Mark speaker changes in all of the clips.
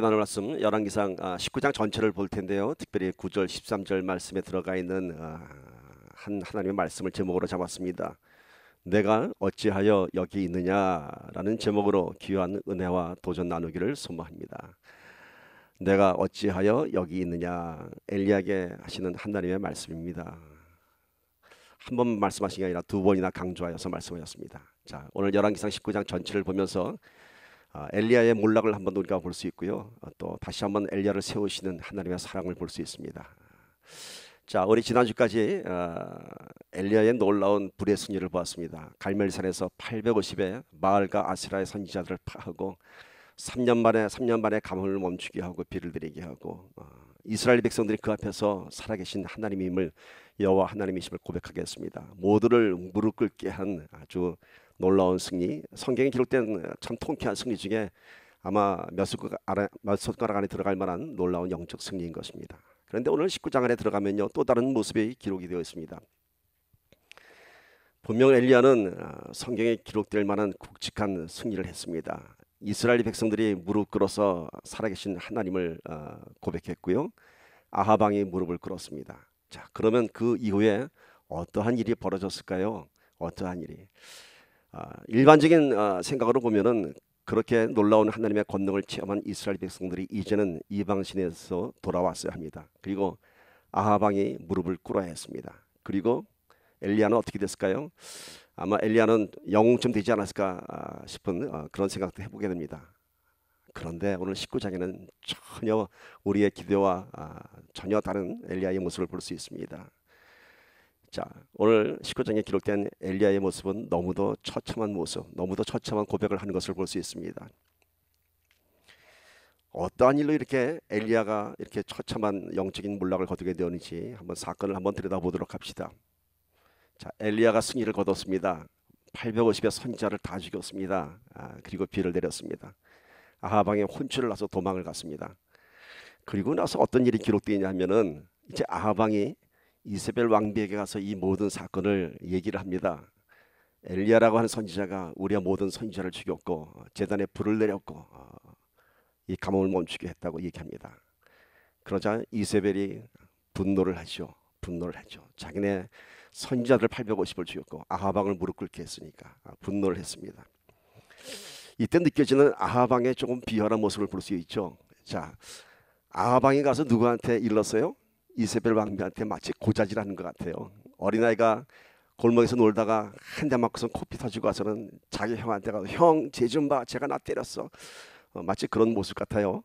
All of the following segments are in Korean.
Speaker 1: 함께 나눌 말씀 열왕기상 19장 아, 전체를 볼 텐데요. 특별히 9절 13절 말씀에 들어가 있는 아, 한 하나님의 말씀을 제목으로 잡았습니다. 내가 어찌하여 여기 있느냐라는 제목으로 귀한 은혜와 도전 나누기를 소모합니다. 내가 어찌하여 여기 있느냐 엘리야게 하시는 하나님의 말씀입니다. 한 번 말씀하신 게 아니라 두 번이나 강조하여서 말씀하셨습니다. 자, 오늘 열왕기상 19장 전체를 보면서 아, 엘리야의 몰락을 한번 우리가 볼 수 있고요. 아, 또 다시 한번 엘리야를 세우시는 하나님의 사랑을 볼 수 있습니다. 자, 우리 지난주까지 아, 엘리야의 놀라운 불의 승리를 보았습니다. 갈멜산에서 850의 마을과 아스라의 선지자들을 파하고 3년 만에 3년 만에 가뭄을 멈추게 하고 비를 내리게 하고 이스라엘 백성들이 그 앞에서 살아계신 하나님임을 여호와 하나님이심을 고백하겠습니다. 모두를 무릎 꿇게 한 아주 놀라운 승리, 성경에 기록된 참 통쾌한 승리 중에 아마 몇 손가락, 안에, 몇 손가락 안에 들어갈 만한 놀라운 영적 승리인 것입니다. 그런데 오늘 19장 안에 들어가면요 또 다른 모습이 기록이 되어 있습니다. 분명 엘리야는 아, 성경에 기록될 만한 굵직한 승리를 했습니다. 이스라엘 백성들이 무릎 꿇어서 살아계신 하나님을 아, 고백했고요. 아하방이 무릎을 꿇었습니다. 자, 그러면 그 이후에 어떠한 일이 벌어졌을까요? 어떠한 일이? 아, 일반적인 아, 생각으로 보면은 그렇게 놀라운 하나님의 권능을 체험한 이스라엘 백성들이 이제는 이방 신에서 돌아왔어야 합니다. 그리고 아하방이 무릎을 꿇어야 했습니다. 그리고 엘리야는 어떻게 됐을까요? 아마 엘리야는 영웅쯤 되지 않았을까 아, 싶은 어, 그런 생각도 해보게 됩니다. 그런데 오늘 19장에는 전혀 우리의 기대와 전혀 다른 엘리야의 모습을 볼 수 있습니다. 자, 오늘 19장에 기록된 엘리야의 모습은 너무도 처참한 모습, 너무도 처참한 고백을 하는 것을 볼 수 있습니다. 어떠한 일로 이렇게 엘리야가 이렇게 처참한 영적인 몰락을 거두게 되었는지 한번 사건을 한번 들여다보도록 합시다. 자, 엘리야가 승리를 거뒀습니다. 850의 선지자를 다 죽였습니다. 아, 그리고 비를 내렸습니다. 아하방에 혼쭐을 나서 도망을 갔습니다. 그리고 나서 어떤 일이 기록되냐면은 이제 아하방이 이세벨 왕비에게 가서 이 모든 사건을 얘기를 합니다. 엘리야라고 하는 선지자가 우리의 모든 선지자를 죽였고 어, 재단에 불을 내렸고 어, 이 감옥을 멈추게 했다고 얘기합니다. 그러자 이세벨이 분노를 하죠. 분노를 하죠. 자기네 선지자들 850을 죽였고 아하방을 무릎 꿇게 했으니까 아, 분노를 했습니다. 이때 느껴지는 아하방의 조금 비열한 모습을 볼 수 있죠. 자, 아하방이 가서 누구한테 일렀어요? 이세벨 왕비한테 마치 고자질하는 것 같아요. 어린아이가 골목에서 놀다가 한 대 맞고서 코피 터지고 와서는 자기 형한테 가서 형제좀 봐. 제가 나 때렸어. 어, 마치 그런 모습 같아요.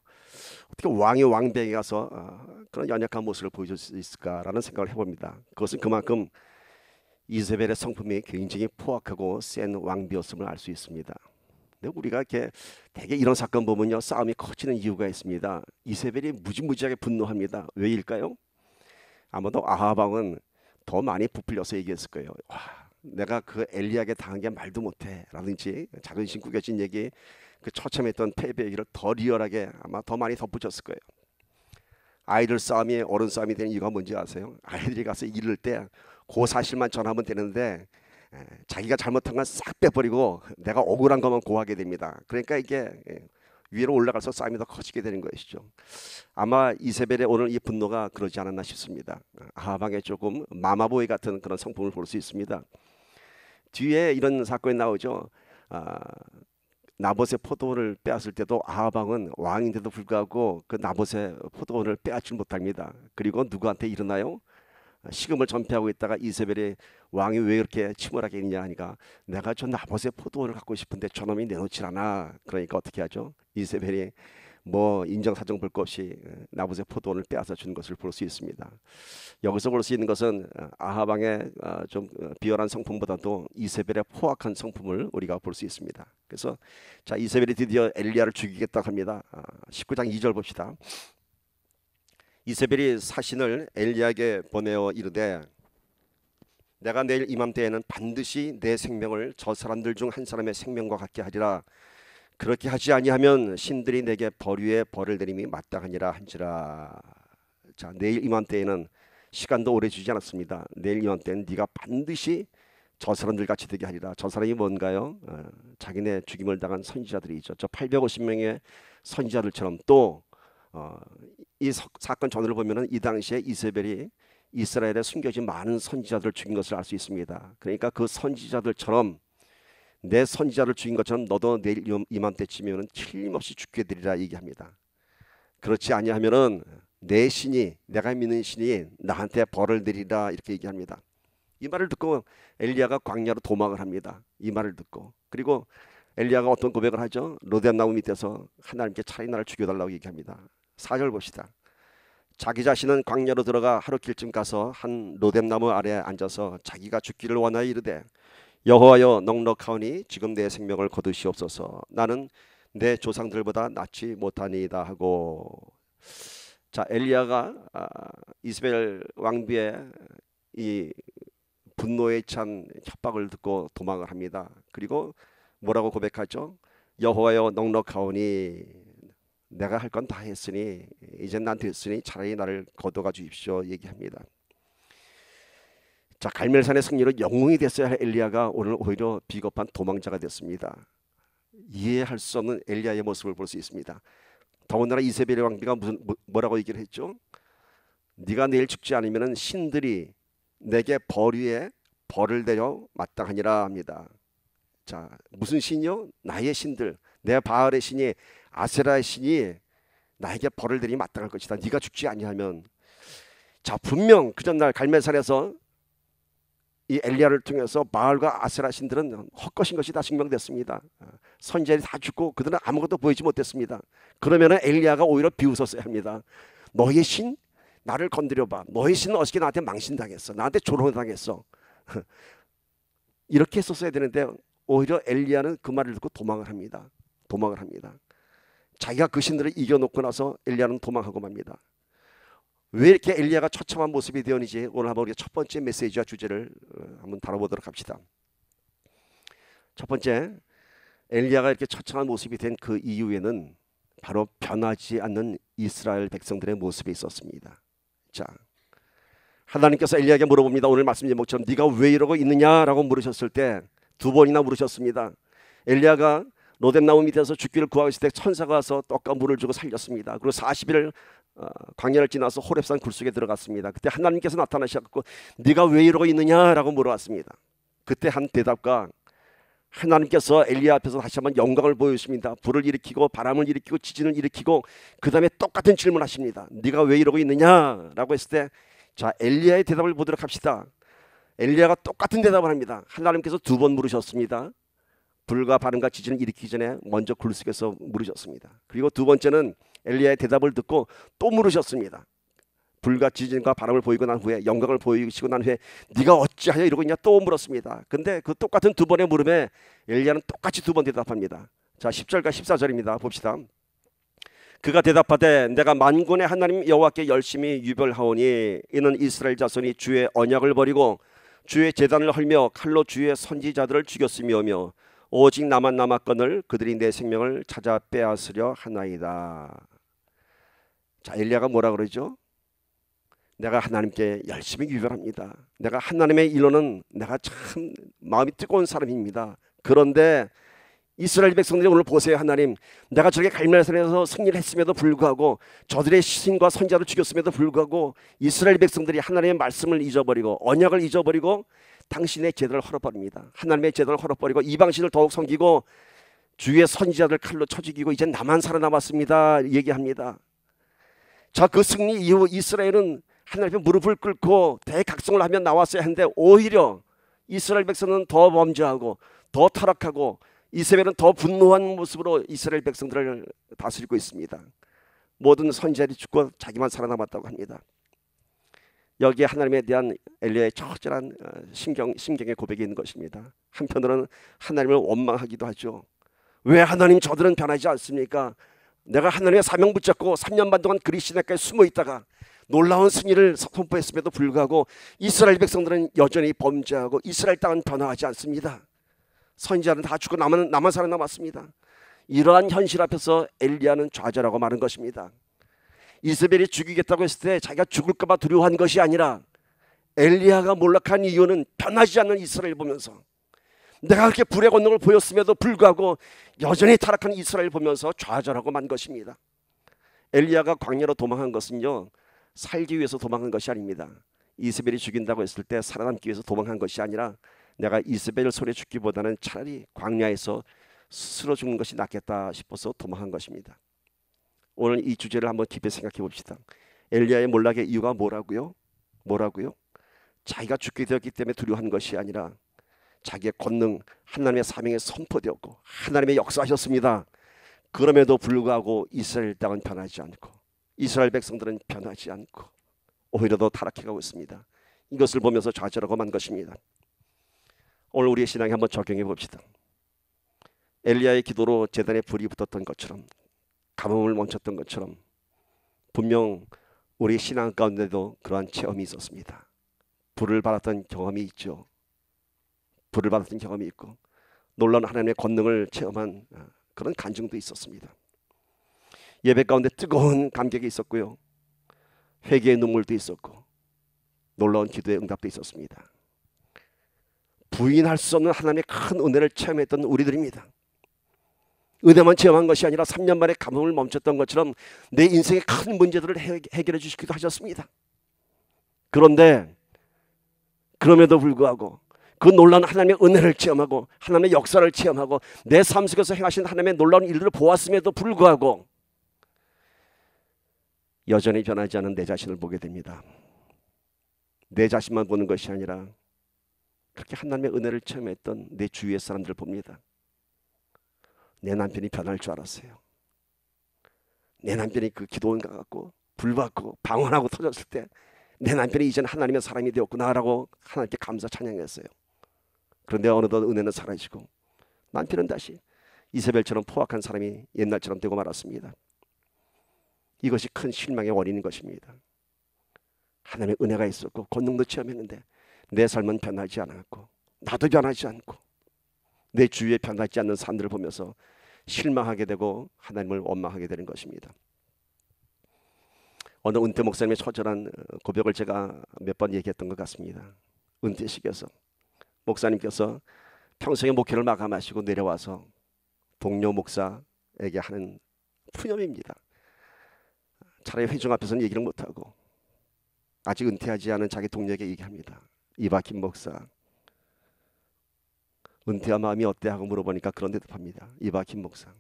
Speaker 1: 어떻게 왕이 왕비에게 가서 어, 그런 연약한 모습을 보여줄 수 있을까라는 생각을 해봅니다. 그것은 그만큼 이세벨의 성품이 굉장히 포악하고 센 왕비였음을 알 수 있습니다. 근데 우리가 이렇게 대개 이런 사건 보면요 싸움이 커지는 이유가 있습니다. 이세벨이 무지무지하게 분노합니다. 왜일까요? 아마도 아하방은 더 많이 부풀려서 얘기했을 거예요. 와, 내가 그 엘리야에게 당한 게 말도 못해라든지 자존심 구겨진 얘기, 그 처참했던 패배 얘기를 더 리얼하게 아마 더 많이 덧붙였을 거예요. 아이들 싸움이 어른 싸움이 되는 이유가 뭔지 아세요? 아이들이 가서 이럴 때그 사실만 전하면 되는데 자기가 잘못한 건 싹 빼버리고 내가 억울한 것만 고하게 됩니다. 그러니까 이게 예, 위로 올라가서 싸움이 더 커지게 되는 것이죠. 아마 이세벨의 오늘 이 분노가 그러지 않았나 싶습니다. 하방에 조금 마마보이 같은 그런 성품을 볼 수 있습니다. 뒤에 이런 사건이 나오죠. 아, 나봇의 포도원을 빼앗을 때도 아하방은 왕인데도 불구하고 그 나봇의 포도원을 빼앗지 못합니다. 그리고 누구한테 일어나요? 시금을 전폐하고 있다가 이세벨의 왕이 왜 이렇게 침울하게 있냐 느 하니까 내가 저 나봇의 포도원을 갖고 싶은데 저놈이 내놓질 않아. 그러니까 어떻게 하죠? 이세벨이 뭐 인정사정 볼것 없이 어, 나봇의 포도원을 빼앗아 준 것을 볼 수 있습니다. 여기서 볼 수 있는 것은 어, 아하방의 어, 좀 비열한 성품보다도 이세벨의 포악한 성품을 우리가 볼 수 있습니다. 그래서 자 이세벨이 드디어 엘리야를 죽이겠다 합니다. 19장 아, 2절 봅시다. 이세벨이 사신을 엘리야에게 보내어 이르되 내가 내일 이맘때에는 반드시 내 생명을 저 사람들 중 한 사람의 생명과 같게 하리라. 그렇게 하지 아니하면 신들이 내게 벌유의 벌을 내림이 마땅하니라 한지라. 자, 내일 이맘때에는 시간도 오래 주지 않았습니다. 내일 이맘때는 네가 반드시 저 사람들 같이 되게 하리라. 저 사람이 뭔가요? 어, 자기네 죽임을 당한 선지자들이 있죠. 저 850명의 선지자들처럼 또이 어, 사건 전후를 보면이 당시에 이세벨이 이스라엘에 숨겨진 많은 선지자들을 죽인 것을 알 수 있습니다. 그러니까 그 선지자들처럼 내 선지자를 죽인 것처럼 너도 내일 이맘때쯤이면 틀림없이 죽게 되리라 얘기합니다. 그렇지 아니하면은 내 신이 내가 믿는 신이 나한테 벌을 내리라 이렇게 얘기합니다. 이 말을 듣고 엘리야가 광야로 도망을 합니다. 이 말을 듣고 그리고 엘리야가 어떤 고백을 하죠? 로뎀나무 데 밑에서 하나님께 차라리 나를 죽여달라고 얘기합니다. 사절 봅시다. 자기 자신은 광야로 들어가 하루 길쯤 가서 한 로뎀나무 아래에 앉아서 자기가 죽기를 원하여 이르되 여호와여 넉넉하오니 지금 내 생명을 거두시옵소서 나는 내 조상들보다 낫지 못하니이다 하고 자 엘리야가 아, 이스벨 왕비의 이 분노에 찬 협박을 듣고 도망을 합니다. 그리고 뭐라고 고백하죠? 여호와여 넉넉하오니 내가 할 건 다 했으니 이젠 난 됐으니 차라리 나를 거둬가 주십시오 얘기합니다. 자 갈멜산의 승리로 영웅이 됐어야 할 엘리야가 오늘 오히려 비겁한 도망자가 됐습니다. 이해할 수 없는 엘리야의 모습을 볼 수 있습니다. 더군다나 이세벨의 왕비가 무슨 뭐, 뭐라고 얘기를 했죠? 네가 내일 죽지 않으면 신들이 내게 벌 위에 벌을 대려 마땅하니라 합니다. 자 무슨 신이요? 나의 신들 내 바알의 신이 아세라의 신이 나에게 벌을 들이 마땅할 것이다. 네가 죽지 아니하면 자 분명 그 전날 갈매산에서이 엘리야를 통해서 마을과 아세라 신들은 헛것인 것이 다 증명됐습니다. 선지자들이 다 죽고 그들은 아무것도 보이지 못했습니다. 그러면 엘리야가 오히려 비웃었어야 합니다. 너의 신 나를 건드려봐. 너의 신은 어저께 나한테 망신당했어. 나한테 조롱당했어. 이렇게 했었어야 되는데 오히려 엘리야는 그 말을 듣고 도망을 합니다. 도망을 합니다. 자기가 그 신들을 이겨놓고 나서 엘리야는 도망하고 맙니다. 왜 이렇게 엘리야가 처참한 모습이 되었는지 오늘 한번 우리가 첫 번째 메시지와 주제를 어, 한번 다뤄보도록 합시다. 첫 번째 엘리야가 이렇게 처참한 모습이 된 그 이유에는 바로 변하지 않는 이스라엘 백성들의 모습이 있었습니다. 자, 하나님께서 엘리야에게 물어봅니다. 오늘 말씀 제목처럼 네가 왜 이러고 있느냐라고 물으셨을 때 두 번이나 물으셨습니다. 엘리야가 로뎀나무 밑에서 죽기를 구하고 있을 때 천사가 와서 떡과 물을 주고 살렸습니다. 그리고 40일 어, 광야를 지나서 호렙산 굴속에 들어갔습니다. 그때 하나님께서 나타나셔갖고 네가 왜 이러고 있느냐라고 물어왔습니다. 그때 한 대답과 하나님께서 엘리야 앞에서 다시 한번 영광을 보여주십니다. 불을 일으키고 바람을 일으키고 지진을 일으키고 그 다음에 똑같은 질문하십니다. 을 네가 왜 이러고 있느냐라고 했을 때 자 엘리야의 대답을 보도록 합시다. 엘리야가 똑같은 대답을 합니다. 하나님께서 두 번 물으셨습니다. 불과 바람과 지진을 일으키기 전에 먼저 굴속에서 물으셨습니다. 그리고 두 번째는 엘리야의 대답을 듣고 또 물으셨습니다. 불과 지진과 바람을 보이고 난 후에 영광을 보이시고 난 후에 네가 어찌하여 이러고 있냐 또 물었습니다. 근데 그 똑같은 두 번의 물음에 엘리야는 똑같이 두 번 대답합니다. 자, 10절과 14절입니다. 봅시다. 그가 대답하되 내가 만군의 하나님 여호와께 열심히 유별하오니 이는 이스라엘 자손이 주의 언약을 버리고 주의 재단을 헐며 칼로 주의 선지자들을 죽였으며며 오직 나만 남았건을 그들이 내 생명을 찾아 빼앗으려 하나이다. 자 엘리야가 뭐라 그러죠? 내가 하나님께 열심히 유별합니다. 내가 하나님의 일로는 내가 참 마음이 뜨거운 사람입니다. 그런데 이스라엘 백성들이 오늘 보세요 하나님 내가 저렇게 갈멜산에서 승리를 했음에도 불구하고 저들의 시신과 선자를 죽였음에도 불구하고 이스라엘 백성들이 하나님의 말씀을 잊어버리고 언약을 잊어버리고 당신의 제도를 헐어버립니다. 하나님의 제도를 헐어버리고 이방신을 더욱 섬기고 주위의 선지자들 칼로 쳐 죽이고 이제 나만 살아남았습니다. 얘기합니다. 자, 그 승리 이후 이스라엘은 하나님 앞에 무릎을 꿇고 대각성을 하며 나왔어야 했는데 오히려 이스라엘 백성은 더 범죄하고 더 타락하고 이세벨은 더 분노한 모습으로 이스라엘 백성들을 다스리고 있습니다. 모든 선지자들이 죽고 자기만 살아남았다고 합니다. 여기에 하나님에 대한 엘리야의 처절한 어, 신경 신경의 고백이 있는 것입니다. 한편으로는 하나님을 원망하기도 하죠. 왜 하나님 저들은 변하지 않습니까? 내가 하나님의 사명 붙잡고 3년 반 동안 그리시나까지 숨어 있다가 놀라운 승리를 선포했음에도 불구하고 이스라엘 백성들은 여전히 범죄하고 이스라엘 땅은 변화하지 않습니다. 선지자는 다 죽고 남은 남한 사람 남았습니다. 이러한 현실 앞에서 엘리야는 좌절하고 마는 것입니다. 이세벨이 죽이겠다고 했을 때 자기가 죽을까봐 두려워한 것이 아니라 엘리야가 몰락한 이유는 변하지 않는 이스라엘 을 보면서 내가 그렇게 불의 권능을 보였음에도 불구하고 여전히 타락한 이스라엘 을 보면서 좌절하고 만 것입니다. 엘리야가 광야로 도망한 것은요 살기 위해서 도망한 것이 아닙니다. 이스벨이 죽인다고 했을 때 살아남기 위해서 도망한 것이 아니라 내가 이스벨을 손에 죽기보다는 차라리 광야에서 스스로 죽는 것이 낫겠다 싶어서 도망한 것입니다. 오늘 이 주제를 한번 깊이 생각해 봅시다. 엘리야의 몰락의 이유가 뭐라고요? 뭐라고요? 자기가 죽게 되었기 때문에 두려운 것이 아니라 자기의 권능, 하나님의 사명에 선포되었고 하나님의 역사하셨습니다. 그럼에도 불구하고 이스라엘 땅은 변하지 않고 이스라엘 백성들은 변하지 않고 오히려 더 타락해가고 있습니다. 이것을 보면서 좌절하고 만 것입니다. 오늘 우리의 신앙에 한번 적용해 봅시다. 엘리야의 기도로 재단에 불이 붙었던 것처럼 가뭄을 멈췄던 것처럼 분명 우리 신앙 가운데도 그러한 체험이 있었습니다. 불을 받았던 경험이 있죠. 불을 받았던 경험이 있고 놀라운 하나님의 권능을 체험한 아, 그런 간증도 있었습니다. 예배 가운데 뜨거운 감격이 있었고요. 회개의 눈물도 있었고 놀라운 기도의 응답도 있었습니다. 부인할 수 없는 하나님의 큰 은혜를 체험했던 우리들입니다. 의대만 체험한 것이 아니라 3년 만에 감흥을 멈췄던 것처럼 내 인생의 큰 문제들을 해결해 주시기도 하셨습니다. 그런데 그럼에도 불구하고 그 놀라운 하나님의 은혜를 체험하고 하나님의 역사를 체험하고 내 삶 속에서 행하신 하나님의 놀라운 일들을 보았음에도 불구하고 여전히 변하지 않은 내 자신을 보게 됩니다. 내 자신만 보는 것이 아니라 그렇게 하나님의 은혜를 체험했던 내 주위의 사람들을 봅니다. 내 남편이 변할 줄 알았어요. 내 남편이 그 기도원 가갖고 불받고 방언하고 터졌을 때 내 남편이 이제는 하나님의 사람이 되었구나라고 하나님께 감사 찬양했어요. 그런데 어느덧 은혜는 사라지고 남편은 다시 이세벨처럼 포악한 사람이 옛날처럼 되고 말았습니다. 이것이 큰 실망의 원인인 것입니다. 하나님의 은혜가 있었고 권능도 체험했는데 내 삶은 변하지 않았고 나도 변하지 않고 내 주위에 변하지 않는 사람들을 보면서 실망하게 되고 하나님을 원망하게 되는 것입니다. 어느 은퇴 목사님의 처절한 어, 고백을 제가 몇 번 얘기했던 것 같습니다. 은퇴식에서 목사님께서 평생의 목회를 마감하시고 내려와서 동료 목사에게 하는 푸념입니다. 차라리 회중 앞에서는 얘기를 못하고 아직 은퇴하지 않은 자기 동료에게 얘기합니다. 이박김 목사 은퇴한 마음이 어때 하고 물어보니까 그런 대답합니다. 이박힌 목상.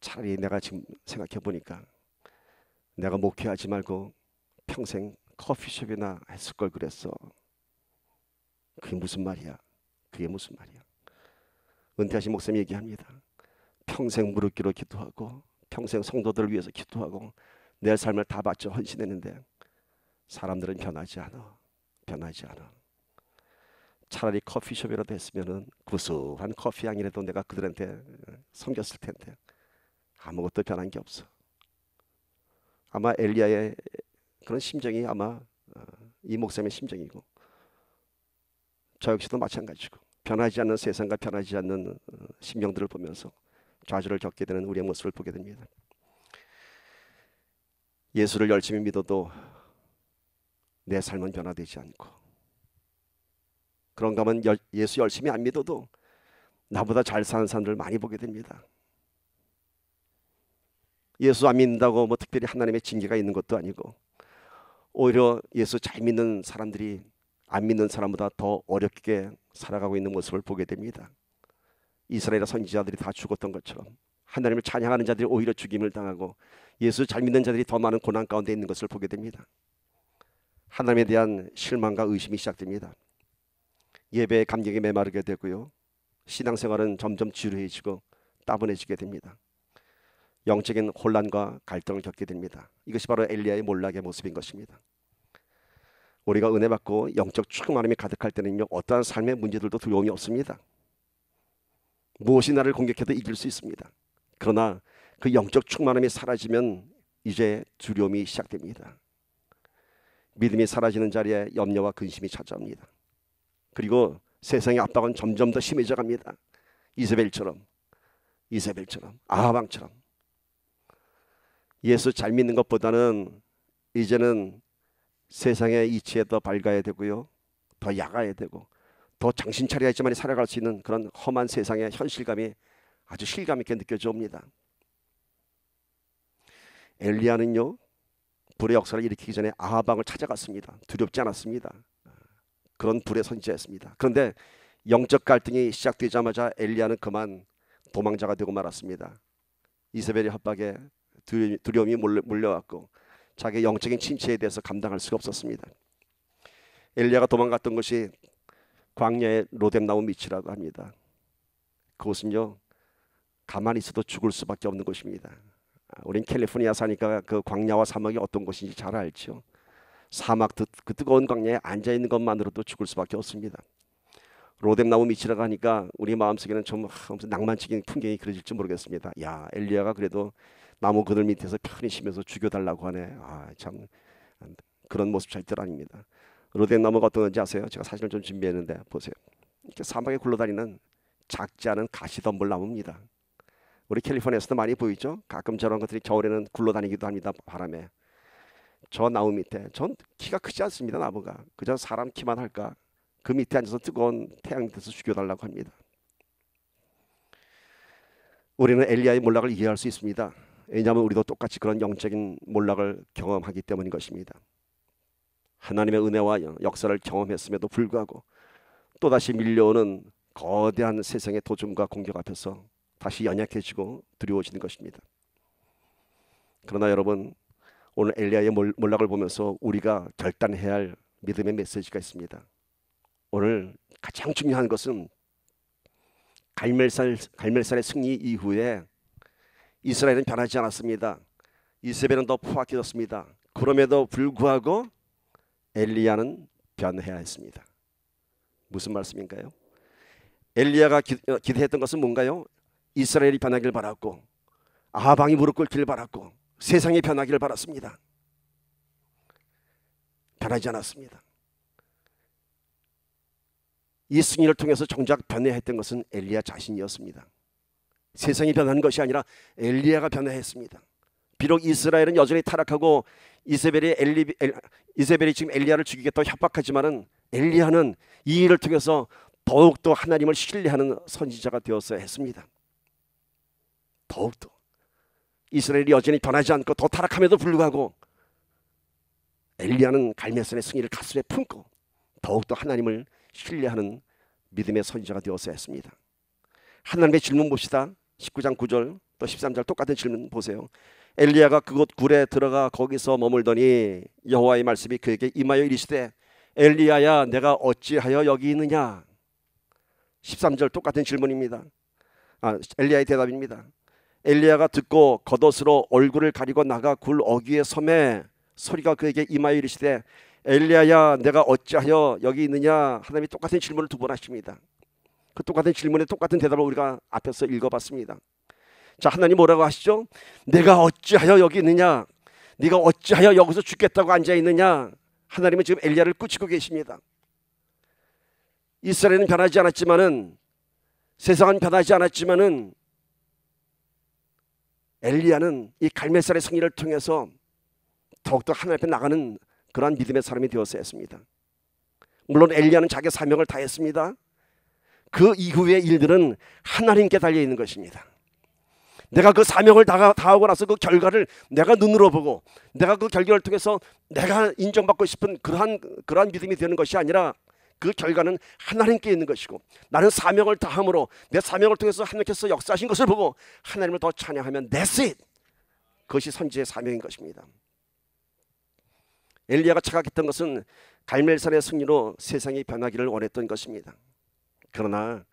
Speaker 1: 차라리 내가 지금 생각해 보니까 내가 목회하지 말고 평생 커피숍이나 했을 걸 그랬어. 그게 무슨 말이야? 그게 무슨 말이야? 은퇴하신 목사님 얘기합니다. 평생 무릎 꿇어 기도하고 평생 성도들을 위해서 기도하고 내 삶을 다 바쳐 헌신했는데 사람들은 변하지 않아. 변하지 않아. 차라리 커피숍이라도 했으면은 구수한 커피 향이라도 내가 그들한테 섬겼을 텐데 아무것도 변한 게 없어. 아마 엘리야의 그런 심정이 아마 어, 이 목사님의 심정이고 저 역시도 마찬가지고 변하지 않는 세상과 변하지 않는 어, 심령들을 보면서 좌절을 겪게 되는 우리의 모습을 보게 됩니다. 예수를 열심히 믿어도 내 삶은 변화되지 않고 그런가 하면 예수 열심히 안 믿어도 나보다 잘 사는 사람들 많이 보게 됩니다. 예수 안 믿는다고 뭐 특별히 하나님의 징계가 있는 것도 아니고 오히려 예수 잘 믿는 사람들이 안 믿는 사람보다 더 어렵게 살아가고 있는 모습을 보게 됩니다. 이스라엘 선지자들이 다 죽었던 것처럼 하나님을 찬양하는 자들이 오히려 죽임을 당하고 예수 잘 믿는 자들이 더 많은 고난 가운데 있는 것을 보게 됩니다. 하나님에 대한 실망과 의심이 시작됩니다. 예배의 감격에 메마르게 되고요. 신앙생활은 점점 지루해지고 따분해지게 됩니다. 영적인 혼란과 갈등을 겪게 됩니다. 이것이 바로 엘리야의 몰락의 모습인 것입니다. 우리가 은혜 받고 영적 충만함이 가득할 때는요. 어떠한 삶의 문제들도 두려움이 없습니다. 무엇이 나를 공격해도 이길 수 있습니다. 그러나 그 영적 충만함이 사라지면 이제 두려움이 시작됩니다. 믿음이 사라지는 자리에 염려와 근심이 찾아옵니다. 그리고 세상의 압박은 점점 더 심해져 갑니다. 이세벨처럼, 이세벨처럼, 아하방처럼. 예수 잘 믿는 것보다는 이제는 세상의 이치에 더 밝아야 되고요. 더 야가야 되고 더 정신 차려야지만 살아갈 수 있는 그런 험한 세상의 현실감이 아주 실감 있게 느껴져 옵니다. 엘리야는요. 불의 역사를 일으키기 전에 아하방을 찾아갔습니다. 두렵지 않았습니다. 그런 불에 선지자였습니다. 그런데 영적 갈등이 시작되자마자 엘리야는 그만 도망자가 되고 말았습니다. 이세벨의 협박에 두려움이 몰려왔고 자기 영적인 침체에 대해서 감당할 수가 없었습니다. 엘리야가 도망갔던 것이 광야의 로뎀나무 밑이라고 합니다. 그곳은요 가만히 있어도 죽을 수밖에 없는 곳입니다. 아, 우린 캘리포니아 사니까 그 광야와 사막이 어떤 곳인지 잘 알죠. 사막 그 뜨거운 광야에 앉아 있는 것만으로도 죽을 수밖에 없습니다. 로뎀나무 밑이라고 하니까 우리 마음속에는 좀 낭만적인 풍경이 그려질지 모르겠습니다. 야 엘리야가 그래도 나무 그늘 밑에서 편히 쉬면서 죽여달라고 하네. 아 참 그런 모습 절대 아닙니다. 로뎀나무가 어떤지 아세요? 제가 사진을 좀 준비했는데 보세요. 이렇게 사막에 굴러다니는 작지 않은 가시덤불 나무입니다. 우리 캘리포니아에서도 많이 보이죠. 가끔 저런 것들이 겨울에는 굴러다니기도 합니다. 바람에. 저 나무 밑에 전 키가 크지 않습니다 나무가 그저 사람 키만 할까 그 밑에 앉아서 뜨거운 태양 밑에서 죽여달라고 합니다 우리는 엘리야의 몰락을 이해할 수 있습니다 왜냐하면 우리도 똑같이 그런 영적인 몰락을 경험하기 때문인 것입니다 하나님의 은혜와 역사를 경험했음에도 불구하고 또다시 밀려오는 거대한 세상의 도전과 공격 앞에서 다시 연약해지고 두려워지는 것입니다 그러나 여러분 오늘 엘리야의 몰락을 보면서 우리가 결단해야 할 믿음의 메시지가 있습니다. 오늘 가장 중요한 것은 갈멜살 갈멜살의 승리 이후에 이스라엘은 변하지 않았습니다. 이세벨은 더 포악해졌습니다. 그럼에도 불구하고 엘리야는 변해야 했습니다. 무슨 말씀인가요? 엘리야가 기, 어, 대했던 것은 뭔가요? 이스라엘이 변하길 바랐고 아방이 무릎 꿇기 바랐고 세상이 변하기를 바랐습니다. 변하지 않았습니다. 이 승리를 통해서 정작 변해했던 것은 엘리야 자신이었습니다. 세상이 변한 것이 아니라 엘리야가 변해했습니다 비록 이스라엘은 여전히 타락하고 이세벨이 엘리 엘, 이세벨이 지금 엘리야를 죽이겠다고 협박하지만은 엘리야는 이 일을 통해서 더욱 더 하나님을 신뢰하는 선지자가 되었어야 했습니다. 더욱 더 이스라엘이 여전히 변하지 않고 더 타락함에도 불구하고 엘리야는 갈매산의 승리를 가슴에 품고 더욱더 하나님을 신뢰하는 믿음의 선지자가 되었어야 했습니다. 하나님의 질문 봅시다. 19장 9절 또 13절 똑같은 질문 보세요. 엘리야가 그곳 굴에 들어가 거기서 머물더니 여호와의 말씀이 그에게 임하여 이르시되 엘리야야 내가 어찌하여 여기 있느냐? 13절 똑같은 질문입니다. 아, 엘리야의 대답입니다. 엘리야가 듣고 겉옷으로 얼굴을 가리고 나가 굴 어귀의 섬에 소리가 그에게 임하여 이르시되 엘리야야 내가 어찌하여 여기 있느냐 하나님이 똑같은 질문을 두 번 하십니다. 그 똑같은 질문에 똑같은 대답을 우리가 앞에서 읽어봤습니다. 자 하나님 뭐라고 하시죠? 내가 어찌하여 여기 있느냐? 네가 어찌하여 여기서 죽겠다고 앉아 있느냐? 하나님은 지금 엘리야를 꾸짖고 계십니다. 이스라엘은 변하지 않았지만은 세상은 변하지 않았지만은 엘리야는 이 갈멜살의 승리를 통해서 더욱더 하늘 앞에 나가는 그러한 믿음의 사람이 되었어야 했습니다. 물론 엘리야는 자기 사명을 다했습니다. 그 이후의 일들은 하나님께 달려 있는 것입니다. 내가 그 사명을 다, 하고 나서 그 결과를 내가 눈으로 보고 내가 그 결과를 통해서 내가 인정받고 싶은 그러한 그러한 믿음이 되는 것이 아니라 그 결과는 하나님께 있는 것이고 나는 사명을 다함으로 내 사명을 통해서 하나님께서 역사하신 것을 보고 하나님을 더 찬양하면 that's it. 그것이 선지의 사명인 것입니다. 엘리야가 착각했던 것은 갈멜산의 승리로 세상이 변하기를 원했던 것입니다. 그러나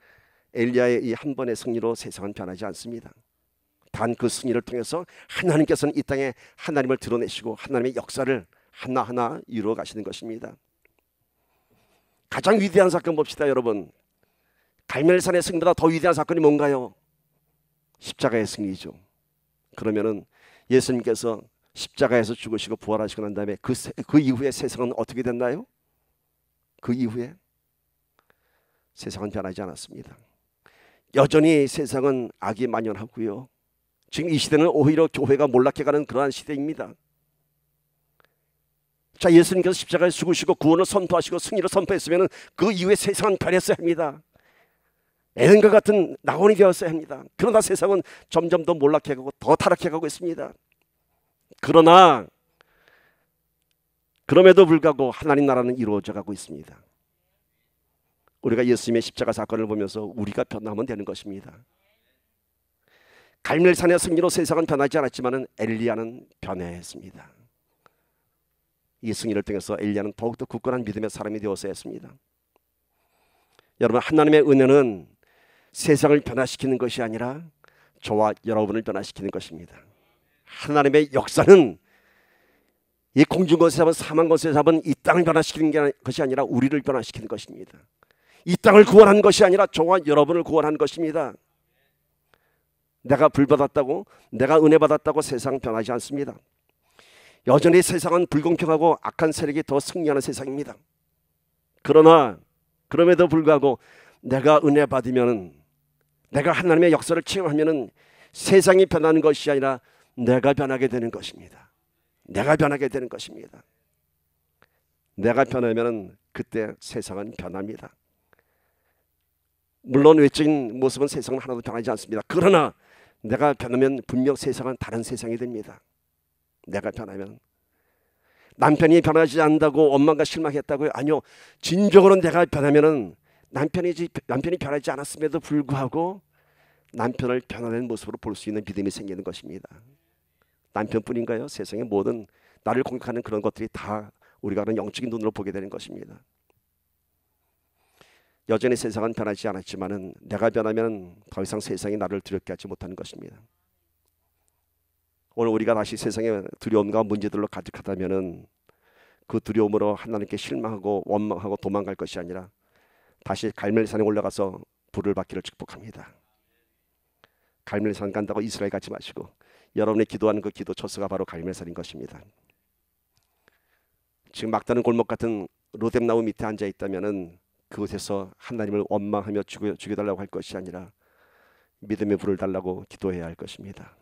Speaker 1: 엘리야의 이 한 번의 승리로 세상은 변하지 않습니다. 단 그 승리를 통해서 하나님께서는 이 땅에 하나님을 드러내시고 하나님의 역사를 하나하나 이루어 가시는 것입니다. 가장 위대한 사건 봅시다, 여러분. 갈멜산의 승리보다 더 위대한 사건이 뭔가요? 십자가의 승리죠. 그러면은 예수님께서 십자가에서 죽으시고 부활하시고 난 다음에 그, 세, 그 이후에 세상은 어떻게 됐나요? 그 이후에 세상은 변하지 않았습니다. 여전히 세상은 악이 만연하고요. 지금 이 시대는 오히려 교회가 몰락해가는 그러한 시대입니다. 자, 예수님께서 십자가에 죽으시고 구원을 선포하시고 승리를 선포했으면 그 이후에 세상은 변했어야 합니다. 에덴과 같은 낙원이 되었어야 합니다. 그러나 세상은 점점 더 몰락해가고 더 타락해가고 있습니다. 그러나 그럼에도 불구하고 하나님 나라는 이루어져 가고 있습니다. 우리가 예수님의 십자가 사건을 보면서 우리가 변하면 되는 것입니다. 갈멜산의 승리로 세상은 변하지 않았지만 엘리야는 변했습니다. 이 승리를 통해서 엘리야는 더욱더 굳건한 믿음의 사람이 되어서 했습니다. 여러분 하나님의 은혜는 세상을 변화시키는 것이 아니라 저와 여러분을 변화시키는 것입니다. 하나님의 역사는 이 공중권세 잡은 사망 권세 잡은 이 땅을 변화시키는 것이 아니라 우리를 변화시키는 것입니다. 이 땅을 구원한 것이 아니라 저와 여러분을 구원한 것입니다. 내가 불 받았다고 내가 은혜 받았다고 세상 변하지 않습니다. 여전히 세상은 불공평하고 악한 세력이 더 승리하는 세상입니다. 그러나 그럼에도 불구하고 내가 은혜 받으면 내가 하나님의 역사를 체험하면 세상이 변하는 것이 아니라 내가 변하게 되는 것입니다. 내가 변하게 되는 것입니다. 내가 변하면 그때 세상은 변합니다. 물론 외적인 모습은 세상은 하나도 변하지 않습니다. 그러나 내가 변하면 분명 세상은 다른 세상이 됩니다. 내가 변하면 남편이 변하지 않는다고 엄마가 실망했다고요? 아니요. 진정으로 내가 변하면은 남편이 남편이 변하지 않았음에도 불구하고 남편을 변화된 모습으로 볼 수 있는 믿음이 생기는 것입니다. 남편뿐인가요? 세상의 모든 나를 공격하는 그런 것들이 다 우리가 하는 영적인 눈으로 보게 되는 것입니다. 여전히 세상은 변하지 않았지만은 내가 변하면 더 이상 세상이 나를 두렵게 하지 못하는 것입니다. 오늘 우리가 다시 세상에 두려움과 문제들로 가득하다면그 두려움으로 하나님께 실망하고 원망하고 도망갈 것이 아니라 다시 갈멜산에 올라가서 불을 받기를 축복합니다. 갈멜산 간다고 이스라엘 가지 마시고 여러분의 기도하는 그 기도 처소가 바로 갈멜산인 것입니다. 지금 막다른 골목 같은 로뎀나무 밑에 앉아 있다면 그곳에서 하나님을 원망하며 죽여, 죽여달라고 할 것이 아니라 믿음의 불을 달라고 기도해야 할 것입니다.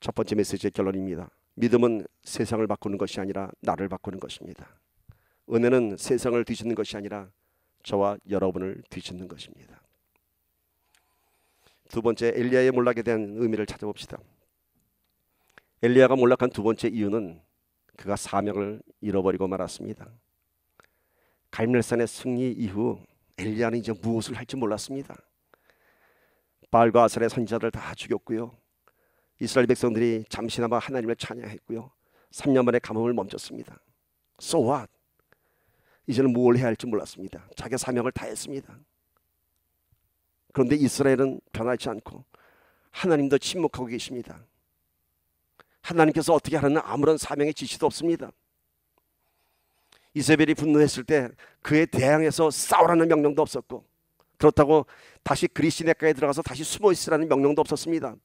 Speaker 1: 첫 번째 메시지의 결론입니다. 믿음은 세상을 바꾸는 것이 아니라 나를 바꾸는 것입니다. 은혜는 세상을 뒤집는 것이 아니라 저와 여러분을 뒤집는 것입니다. 두 번째 엘리야의 몰락에 대한 의미를 찾아봅시다. 엘리야가 몰락한 두 번째 이유는 그가 사명을 잃어버리고 말았습니다. 갈멜산의 승리 이후 엘리야는 이제 무엇을 할지 몰랐습니다. 발과 아셀의 선지자를 다 죽였고요. 이스라엘 백성들이 잠시나마 하나님을 찬양했고요. 3년 만에 가뭄을 멈췄습니다. So what? 이제는 뭘 해야 할지 몰랐습니다. 자기 사명을 다했습니다. 그런데 이스라엘은 변하지 않고 하나님도 침묵하고 계십니다. 하나님께서 어떻게 하라는 아무런 사명의 지시도 없습니다. 이세벨이 분노했을 때 그에 대항해서 싸우라는 명령도 없었고 그렇다고 다시 그리시네가에 들어가서 다시 숨어 있으라는 명령도 없었습니다.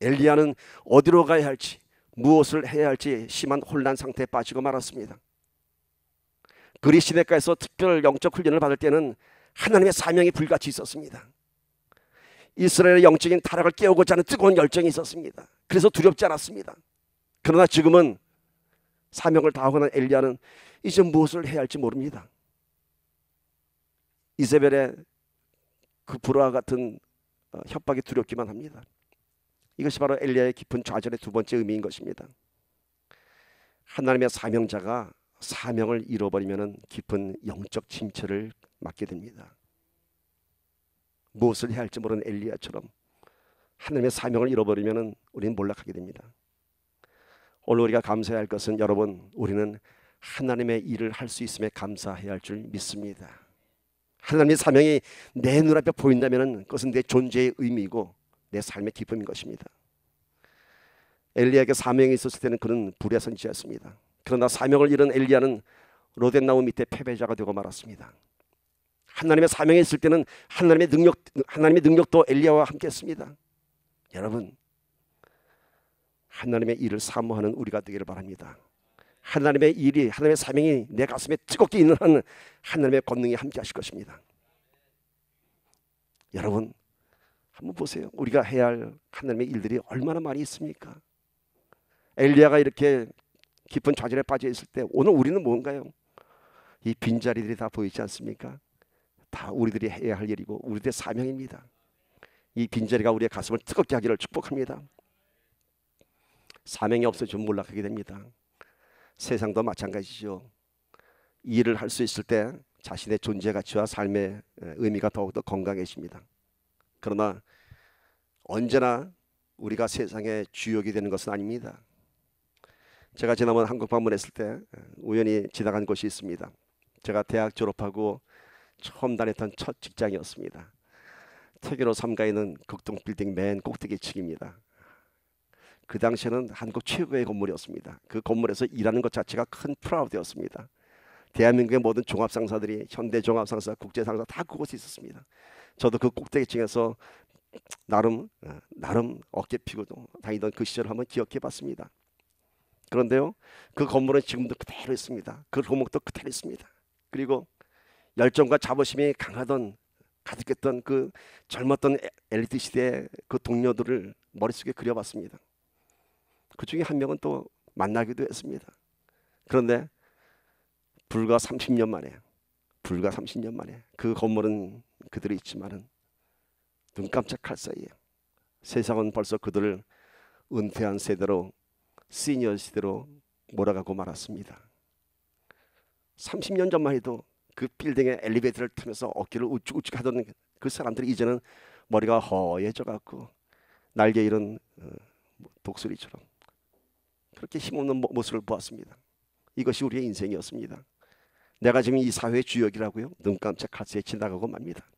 Speaker 1: 엘리야는 어디로 가야 할지 무엇을 해야 할지 심한 혼란 상태에 빠지고 말았습니다. 그리 시내가에서 특별 영적 훈련을 받을 때는 하나님의 사명이 불같이 있었습니다. 이스라엘의 영적인 타락을 깨우고자 하는 뜨거운 열정이 있었습니다. 그래서 두렵지 않았습니다. 그러나 지금은 사명을 다하고 난 엘리야는 이제 무엇을 해야 할지 모릅니다. 이세벨의 그 불화 같은 어, 협박이 두렵기만 합니다. 이것이 바로 엘리야의 깊은 좌절의 두 번째 의미인 것입니다. 하나님의 사명자가 사명을 잃어버리면 깊은 영적 침체를 맞게 됩니다. 무엇을 해야 할지 모르는 엘리야처럼 하나님의 사명을 잃어버리면 우리는 몰락하게 됩니다. 오늘 우리가 감사해야 할 것은 여러분 우리는 하나님의 일을 할 수 있음에 감사해야 할 줄 믿습니다. 하나님의 사명이 내 눈앞에 보인다면 그것은 내 존재의 의미이고 내 삶의 기쁨인 것입니다. 엘리야에게 사명이 있었을 때는 그는 불의 선지였습니다 그러나 사명을 잃은 엘리야는 로덴나무 밑에 패배자가 되고 말았습니다. 하나님의 사명이 있을 때는 하나님의 능력 하나님의 능력도 엘리야와 함께했습니다. 여러분 하나님의 일을 사모하는 우리가 되기를 바랍니다. 하나님의 일이 하나님의 사명이 내 가슴에 뜨겁게 있는 한 하나님의 권능이 함께 하실 것입니다. 여러분 한번 보세요. 우리가 해야 할 하나님의 일들이 얼마나 많이 있습니까? 엘리야가 이렇게 깊은 좌절에 빠져 있을 때 오늘 우리는 뭔가요? 이 빈자리들이 다 보이지 않습니까? 다 우리들이 해야 할 일이고 우리들의 사명입니다. 이 빈자리가 우리의 가슴을 뜨겁게 하기를 축복합니다. 사명이 없어지면 몰락하게 됩니다. 세상도 마찬가지죠. 일을 할 수 있을 때 자신의 존재 가치와 삶의 의미가 더욱더 건강해집니다. 그러나 언제나 우리가 세상의 주역이 되는 것은 아닙니다. 제가 지난번 한국 방문했을 때 예, 우연히 지나간 곳이 있습니다. 제가 대학 졸업하고 처음 다녔던 첫 직장이었습니다. 태교로 3가에는 극동 빌딩 맨 꼭대기 층입니다. 그 당시에는 한국 최고의 건물이었습니다. 그 건물에서 일하는 것 자체가 큰 프라우드였습니다. 대한민국의 모든 종합상사들이 현대 종합상사, 국제상사 다 그곳에 있었습니다. 저도 그 꼭대기층에서 나름 어, 나름 어깨 피고 다니던 그 시절을 한번 기억해 봤습니다. 그런데요. 그 건물은 지금도 그대로 있습니다. 그 로목도 그대로 있습니다. 그리고 열정과 자부심이 강하던 가득했던 그 젊었던 엘리트 시대의 그 동료들을 머릿속에 그려봤습니다. 그 중에 한 명은 또 만나기도 했습니다. 그런데 불과 30년 만에 불과 30년 만에 그 건물은 그들이 있지만은 눈 깜짝할 사이에 세상은 벌써 그들을 은퇴한 세대로 시니어 시대로 몰아가고 말았습니다. 30년 전만 해도 그빌딩의 엘리베이터를 타면서 어깨를 우쭉우쭉 하던 그 사람들이 이제는 머리가 허해져 갖고 날개 잃은 어, 독수리처럼 그렇게 힘없는 모습을 보았습니다. 이것이 우리의 인생이었습니다. 내가 지금 이 사회의 주역이라고요. 눈 깜짝할 새 지나가고 맙니다.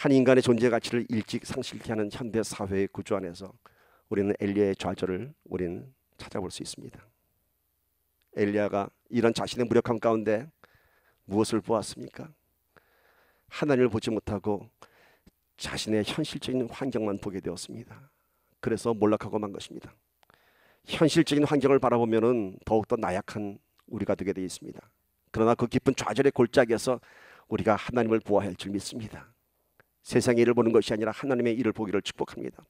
Speaker 1: 한 인간의 존재 가치를 일찍 상실케 하는 현대 사회의 구조 안에서 우리는 엘리야의 좌절을 우리는 찾아볼 수 있습니다. 엘리야가 이런 자신의 무력함 가운데 무엇을 보았습니까? 하나님을 보지 못하고 자신의 현실적인 환경만 보게 되었습니다. 그래서 몰락하고 만 것입니다. 현실적인 환경을 바라보면은 더욱더 나약한 우리가 되게 되어 있습니다. 그러나 그 깊은 좌절의 골짜기에서 우리가 하나님을 보아야 할줄 믿습니다. 세상의 일을 보는 것이 아니라 하나님의 일을 보기를 축복합니다.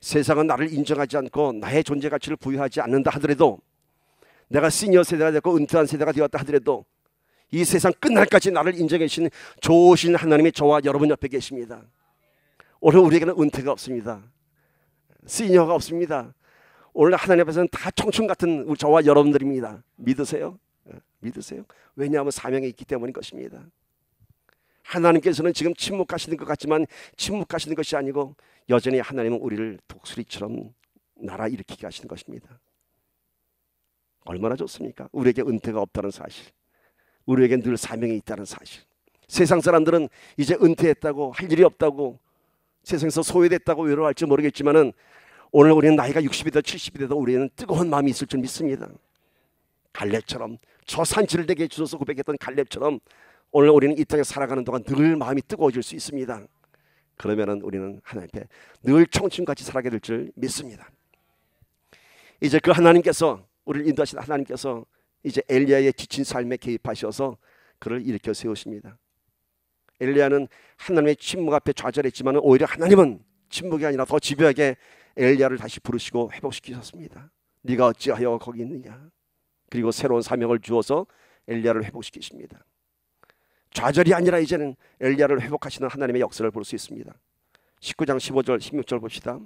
Speaker 1: 세상은 나를 인정하지 않고 나의 존재 가치를 부여하지 않는다 하더라도 내가 시니어 세대가 되고 은퇴한 세대가 되었다 하더라도 이 세상 끝날까지 나를 인정해 주신 좋으신 하나님이 저와 여러분 옆에 계십니다. 오늘 우리에게는 은퇴가 없습니다. 시니어가 없습니다. 오늘 하나님 앞에서는 다 청춘 같은 저와 여러분들입니다. 믿으세요? 믿으세요? 왜냐하면 사명이 있기 때문인 것입니다. 하나님께서는 지금 침묵하시는 것 같지만 침묵하시는 것이 아니고 여전히 하나님은 우리를 독수리처럼 날아 일으키게 하시는 것입니다. 얼마나 좋습니까? 우리에게 은퇴가 없다는 사실, 우리에게 늘 사명이 있다는 사실. 세상 사람들은 이제 은퇴했다고 할 일이 없다고 세상에서 소외됐다고 외로워할지 모르겠지만은 오늘 우리는 나이가 60이 되 70이 되도 우리는 뜨거운 마음이 있을 줄 믿습니다. 갈렙처럼 저 산지를 내게 주셔서 고백했던 갈렙처럼 오늘 우리는 이 땅에 살아가는 동안 늘 마음이 뜨거워질 수 있습니다. 그러면은 우리는 하나님께 늘 청춘같이 살아게 될 줄 믿습니다. 이제 그 하나님께서 우리를 인도하신 하나님께서 이제 엘리야의 지친 삶에 개입하셔서 그를 일으켜 세우십니다. 엘리야는 하나님의 침묵 앞에 좌절했지만 오히려 하나님은 침묵이 아니라 더 집요하게 엘리야를 다시 부르시고 회복시키셨습니다. 네가 어찌하여 거기 있느냐? 그리고 새로운 사명을 주어서 엘리야를 회복시키십니다. 좌절이 아니라 이제는 엘리야를 회복하시는 하나님의 역사를 볼 수 있습니다. 19장 15절 16절 봅시다.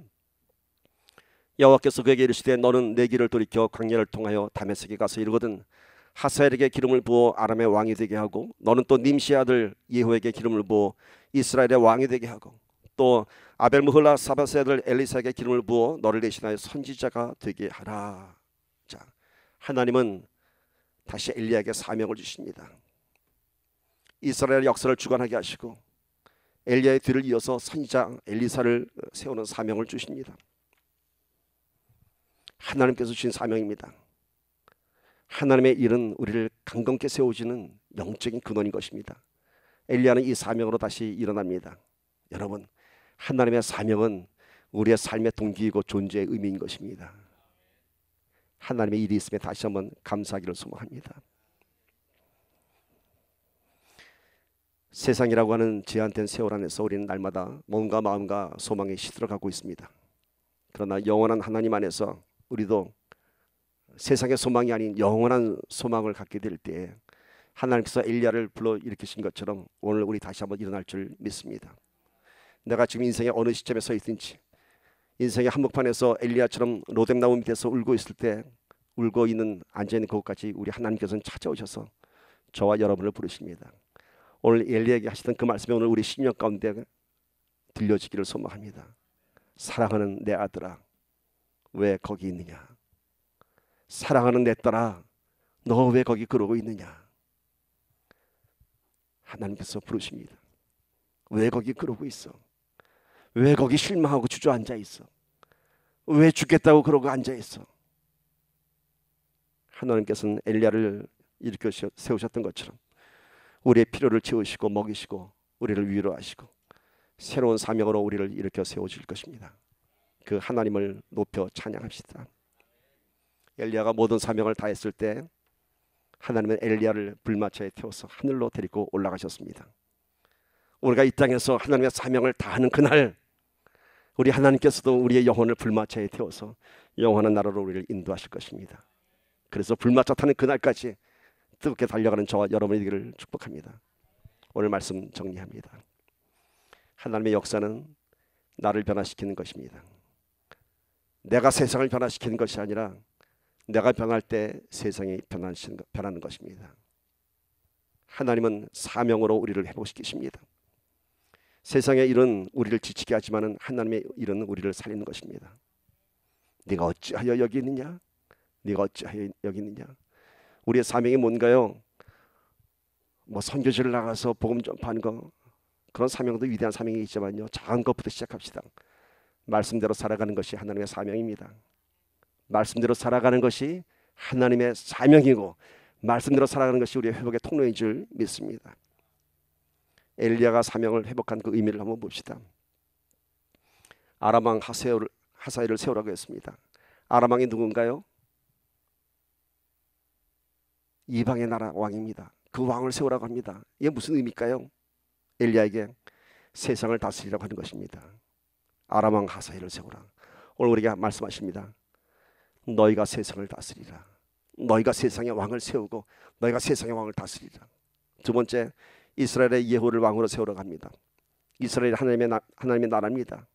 Speaker 1: 여호와께서 그에게 이르시되 너는 내 길을 돌이켜 광야를 통하여 다메섹에 가서 이르거든 하사엘에게 기름을 부어 아람의 왕이 되게 하고 너는 또 님시 아들 예후에게 기름을 부어 이스라엘의 왕이 되게 하고 또 아벨 무흘라 사바세 아들 엘리사에게 기름을 부어 너를 대신하여 선지자가 되게 하라. 자, 하나님은 다시 엘리야에게 사명을 주십니다. 이스라엘 역사를 주관하게 하시고 엘리야의 뒤를 이어서 선지자 엘리사를 세우는 사명을 주십니다. 하나님께서 주신 사명입니다. 하나님의 일은 우리를 강건케 세우시는 영적인 근원인 것입니다. 엘리야는 이 사명으로 다시 일어납니다. 여러분, 하나님의 사명은 우리의 삶의 동기이고 존재의 의미인 것입니다. 하나님의 일이 있음에 다시 한번 감사하기를 소망합니다. 세상이라고 하는 제한된 세월 안에서 우리는 날마다 몸과 마음과 소망에 시들어가고 있습니다. 그러나 영원한 하나님 안에서 우리도 세상의 소망이 아닌 영원한 소망을 갖게 될 때에 하나님께서 엘리야를 불러 일으키신 것처럼 오늘 우리 다시 한번 일어날 줄 믿습니다. 내가 지금 인생의 어느 시점에 서 있든지 인생의 한복판에서 엘리야처럼 로뎀나무 밑에서 울고 있을 때 울고 있는 안전한 그곳까지 우리 하나님께서는 찾아오셔서 저와 여러분을 부르십니다. 오늘 엘리에게 하시던 그 말씀이 오늘 우리 신령 가운데 들려지기를 소망합니다. 사랑하는 내 아들아 왜 거기 있느냐? 사랑하는 내 딸아 너 왜 거기 그러고 있느냐? 하나님께서 부르십니다. 왜 거기 그러고 있어? 왜 거기 실망하고 주저앉아 있어? 왜 죽겠다고 그러고 앉아 있어? 하나님께서는 엘리야를 일으켜 세우셨던 것처럼 우리의 필요를 채우시고 먹이시고 우리를 위로하시고 새로운 사명으로 우리를 일으켜 세워줄 것입니다. 그 하나님을 높여 찬양합시다. 엘리야가 모든 사명을 다했을 때 하나님은 엘리야를 불마차에 태워서 하늘로 데리고 올라가셨습니다. 우리가 이 땅에서 하나님의 사명을 다하는 그날 우리 하나님께서도 우리의 영혼을 불마차에 태워서 영원한 나라로 우리를 인도하실 것입니다. 그래서 불마차 타는 그날까지 뜨겁게 달려가는 저와 여러분의 되기를 축복합니다. 오늘 말씀 정리합니다. 하나님의 역사는 나를 변화시키는 것입니다. 내가 세상을 변화시키는 것이 아니라 내가 변할 때 세상이 변하는 것입니다. 하나님은 사명으로 우리를 회복시키십니다. 세상의 일은 우리를 지치게 하지만 하나님의 일은 우리를 살리는 것입니다. 네가 어찌하여 여기 있느냐? 네가 어찌하여 여기 있느냐? 우리의 사명이 뭔가요? 뭐 선교지를 나가서 복음 전파하는 거 그런 사명도 위대한 사명이 있지만요. 작은 것부터 시작합시다. 말씀대로 살아가는 것이 하나님의 사명입니다. 말씀대로 살아가는 것이 하나님의 사명이고 말씀대로 살아가는 것이 우리의 회복의 통로인 줄 믿습니다. 엘리야가 사명을 회복한 그 의미를 한번 봅시다. 아람왕 하사엘을 세우라고 했습니다. 아람왕이 누군가요? 이방의 나라 왕입니다. 그 왕을 세우라고 합니다. 이게 무슨 의미일까요? 엘리야에게 세상을 다스리라고 하는 것입니다. 아람 왕 하사엘을 세우라. 오늘 우리가 말씀하십니다. 너희가 세상을 다스리라. 너희가 세상의 왕을 세우고 너희가 세상의 왕을 다스리라. 두 번째 이스라엘의 예후를 왕으로 세우라고 합니다. 이스라엘 하나님의 나, 하나님의 나라입니다.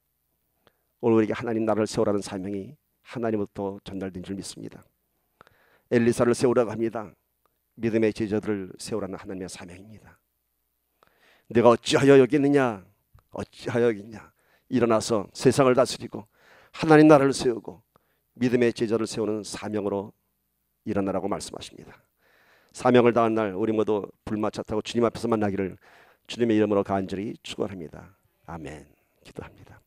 Speaker 1: 오늘 우리에게 하나님 나라를 세우라는 사명이 하나님부터 전달된 줄 믿습니다. 엘리사를 세우라고 합니다. 믿음의 제자들을 세우라는 하나님의 사명입니다. 내가 어찌하여 여기 있느냐? 어찌하여 여기 있냐? 일어나서 세상을 다스리고 하나님 나라를 세우고 믿음의 제자를 세우는 사명으로 일어나라고 말씀하십니다. 사명을 다한 날 우리 모두 불마차 타고 주님 앞에서 만나기를 주님의 이름으로 간절히 축원합니다. 아멘. 기도합니다.